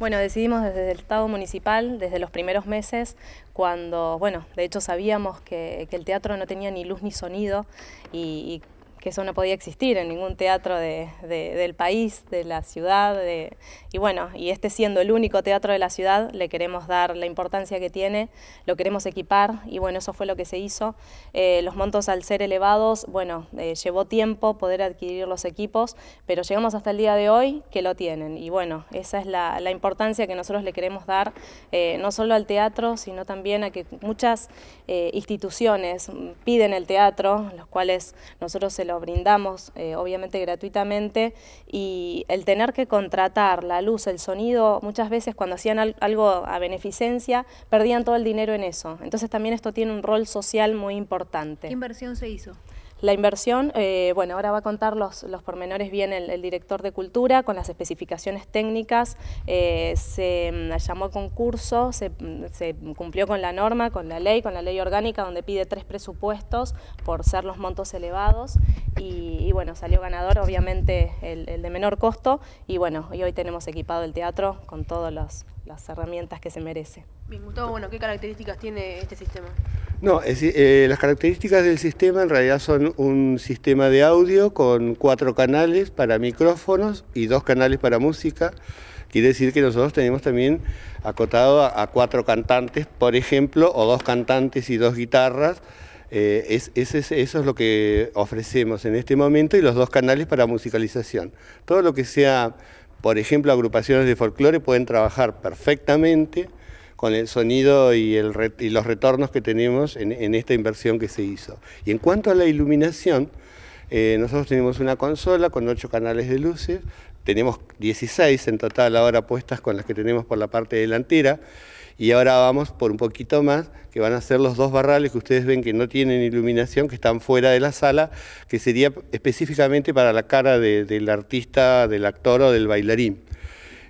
Bueno, decidimos desde el Estado Municipal, desde los primeros meses, cuando, bueno, de hecho sabíamos que, el teatro no tenía ni luz ni sonido y que eso no podía existir en ningún teatro del país, de la ciudad. y bueno, y este siendo el único teatro de la ciudad, le queremos dar la importancia que tiene, lo queremos equipar y bueno, eso fue lo que se hizo. Eh, los montos al ser elevados, bueno, eh, llevó tiempo poder adquirir los equipos, pero llegamos hasta el día de hoy que lo tienen. Y bueno, esa es la, importancia que nosotros le queremos dar, eh, no solo al teatro, sino también a que muchas instituciones piden el teatro, los cuales nosotros se lo brindamos eh, obviamente gratuitamente y el tener que contratar la luz, el sonido, muchas veces cuando hacían algo a beneficencia, perdían todo el dinero en eso. Entonces también esto tiene un rol social muy importante. ¿Qué inversión se hizo? La inversión, eh, bueno, ahora va a contar los, los pormenores bien el, director de cultura con las especificaciones técnicas. Eh, se mm, llamó a concurso, mm, se, cumplió con la norma, con la ley, con la ley orgánica, donde pide tres presupuestos por ser los montos elevados. Y, bueno, salió ganador, obviamente, el, el, de menor costo. Y bueno, y hoy tenemos equipado el teatro con todas las herramientas que se merece bueno, ¿qué características tiene este sistema? No, eh, las características del sistema en realidad son un sistema de audio con cuatro canales para micrófonos y dos canales para música. Quiere decir que nosotros tenemos también acotado a, cuatro cantantes, por ejemplo, o dos cantantes y dos guitarras. Eh, eso es lo que ofrecemos en este momento y los dos canales para musicalización. Todo lo que sea, por ejemplo, agrupaciones de folclore pueden trabajar perfectamente con el sonido y, los retornos que tenemos en, esta inversión que se hizo. Y en cuanto a la iluminación, eh, nosotros tenemos una consola con ocho canales de luces, tenemos 16 en total ahora puestas con las que tenemos por la parte delantera, y ahora vamos por un poquito más, que van a ser los dos barrales que ustedes ven que no tienen iluminación, que están fuera de la sala, que sería específicamente para la cara del artista, del actor o del bailarín.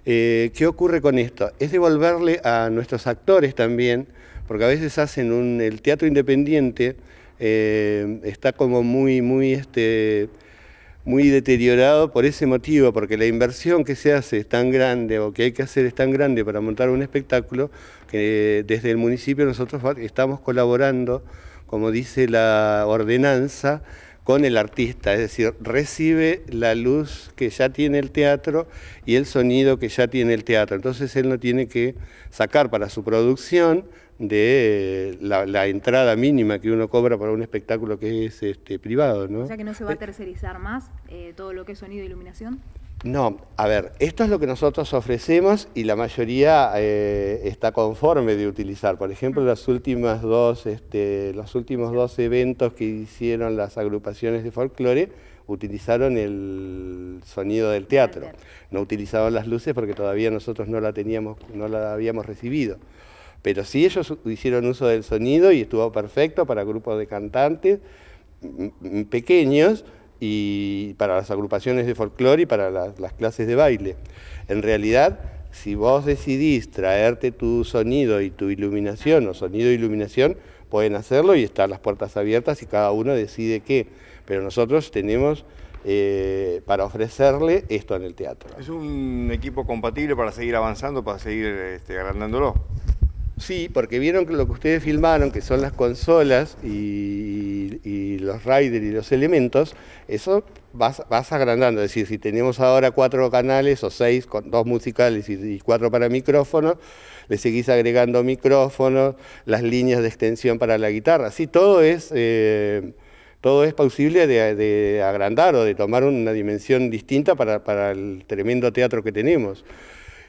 Eh, ¿Qué ocurre con esto? Es devolverle a nuestros actores también, porque a veces hacen el teatro independiente eh, está como muy, muy, este, muy deteriorado por ese motivo, porque la inversión que se hace es tan grande o que hay que hacer es tan grande para montar un espectáculo que eh, desde el municipio nosotros estamos colaborando, como dice la ordenanza, con el artista, es decir, recibe la luz que ya tiene el teatro y el sonido que ya tiene el teatro. Entonces él no tiene que sacar para su producción de eh, la, entrada mínima que uno cobra para un espectáculo que es este, privado. ¿no? O sea que no se va a eh, tercerizar más eh, todo lo que es sonido e iluminación. No, a ver, esto es lo que nosotros ofrecemos y la mayoría eh, está conforme de utilizar. Por ejemplo, las últimas dos, este, los últimos dos eventos que hicieron las agrupaciones de folclore utilizaron el sonido del teatro. No utilizaban las luces porque todavía nosotros no la teníamos, no la habíamos recibido. Pero sí ellos hicieron uso del sonido y estuvo perfecto para grupos de cantantes pequeños y para las agrupaciones de folclore y para las, clases de baile. En realidad, si vos decidís traerte tu sonido y tu iluminación o sonido e iluminación, pueden hacerlo y están las puertas abiertas y cada uno decide qué. Pero nosotros tenemos eh, para ofrecerle esto en el teatro. ¿Es un equipo compatible para seguir avanzando, para seguir este, agrandándolo? Sí, porque vieron que lo que ustedes filmaron, que son las consolas y y, los riders y los elementos, eso vas, vas, agrandando. Es decir, si tenemos ahora cuatro canales o seis, con dos musicales y, cuatro para micrófonos le seguís agregando micrófonos, las líneas de extensión para la guitarra. Así todo es... Eh, todo es posible de, agrandar o de tomar una dimensión distinta para, el tremendo teatro que tenemos.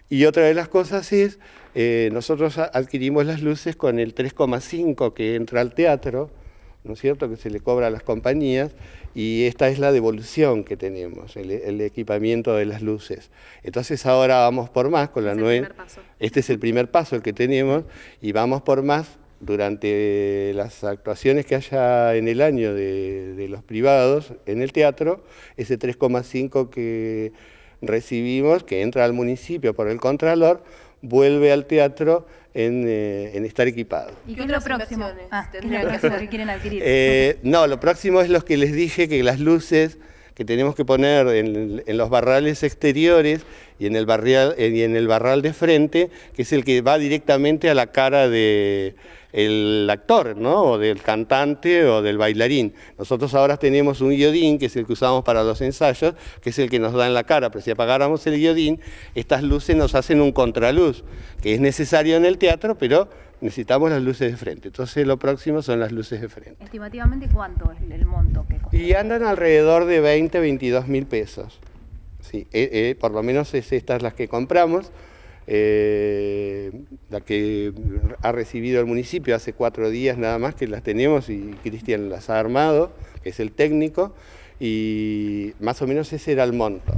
Y otra de las cosas es, eh, nosotros adquirimos las luces con el 3,5 que entra al teatro, ¿no es cierto?, que se le cobra a las compañías y esta es la devolución que tenemos, el, equipamiento de las luces. Entonces ahora vamos por más con la este nueva... Este es el primer paso el que tenemos y vamos por más durante las actuaciones que haya en el año de, de los privados en el teatro, ese 3,5 que recibimos, que entra al municipio por el contralor, vuelve al teatro eh, en, estar equipado. ¿Y qué es lo próximo? Ah, quieren adquirir? Eh, no, lo próximo es lo que les dije, que las luces que tenemos que poner en, los barrales exteriores y en, el eh, y en el barral de frente, que es el que va directamente a la cara de el actor, ¿no? O del cantante o del bailarín. Nosotros ahora tenemos un iodín, que es el que usamos para los ensayos, que es el que nos da en la cara, pero si apagáramos el iodín, estas luces nos hacen un contraluz, que es necesario en el teatro, pero necesitamos las luces de frente. Entonces lo próximo son las luces de frente. Estimativamente, ¿cuánto es el monto que Y andan alrededor de 20, 22 mil pesos. Sí, eh, eh, por lo menos es estas las que compramos. Eh, la que ha recibido el municipio hace cuatro días nada más que las tenemos y Cristian las ha armado, que es el técnico, y más o menos ese era el monto.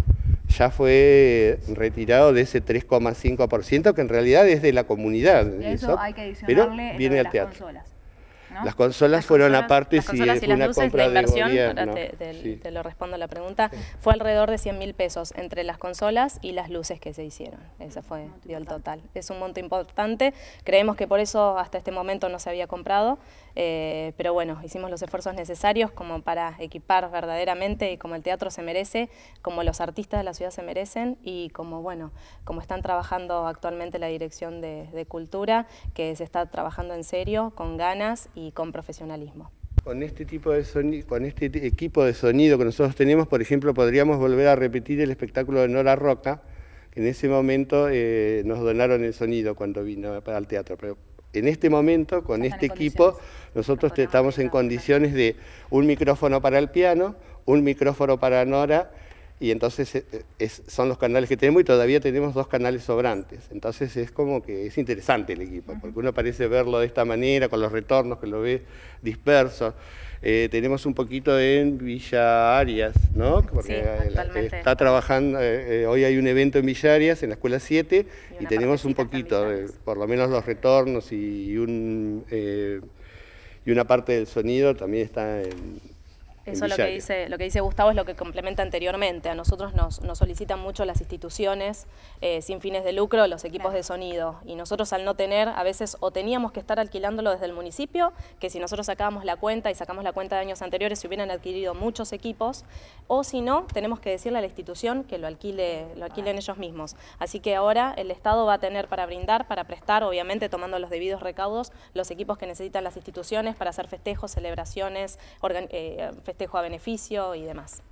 Ya fue retirado de ese 3,5% que en realidad es de la comunidad. Y eso hay que adicionarle pero viene al teatro. Consolas. Las consolas fueron aparte y, las luces, la inversión, te, lo respondo a la pregunta, fue alrededor de 100 mil pesos entre las consolas y las luces que se hicieron. Ese fue, el total. Es un monto importante, creemos que por eso hasta este momento no se había comprado, eh, pero bueno, hicimos los esfuerzos necesarios como para equipar verdaderamente y como el teatro se merece, como los artistas de la ciudad se merecen y como bueno, como están trabajando actualmente la Dirección de, de Cultura, que se está trabajando en serio, con ganas con profesionalismo. Con este, tipo de con este equipo de sonido que nosotros tenemos, por ejemplo, podríamos volver a repetir el espectáculo de Nora Roca, que en ese momento eh, nos donaron el sonido cuando vino al teatro. Pero en este momento, con este equipo, nosotros estamos en condiciones de un micrófono para el piano, un micrófono para Nora y entonces eh, eh, son los canales que tenemos y todavía tenemos dos canales sobrantes. Entonces es como que es interesante el equipo, porque uno parece verlo de esta manera, con los retornos que lo ve disperso. Eh, tenemos un poquito en Villa Arias, ¿no? Porque está trabajando, hoy hay un evento en Villa Arias, en la Escuela 7, y, tenemos un poquito, por lo menos los retornos y, un, y una parte del sonido también está en eso lo que, dice, lo que dice Gustavo es lo que complementa anteriormente. A nosotros nos, nos solicitan mucho las instituciones eh, sin fines de lucro, los equipos de sonido. Y nosotros al no tener, a veces o teníamos que estar alquilándolo desde el municipio, que si nosotros sacábamos la cuenta y sacamos la cuenta de años anteriores, se hubieran adquirido muchos equipos. O si no, tenemos que decirle a la institución que lo, alquile, lo alquilen ellos mismos. Así que ahora el Estado va a tener para brindar, para prestar, obviamente tomando los debidos recaudos, los equipos que necesitan las instituciones para hacer festejos, celebraciones, eh, festejo a beneficio y demás.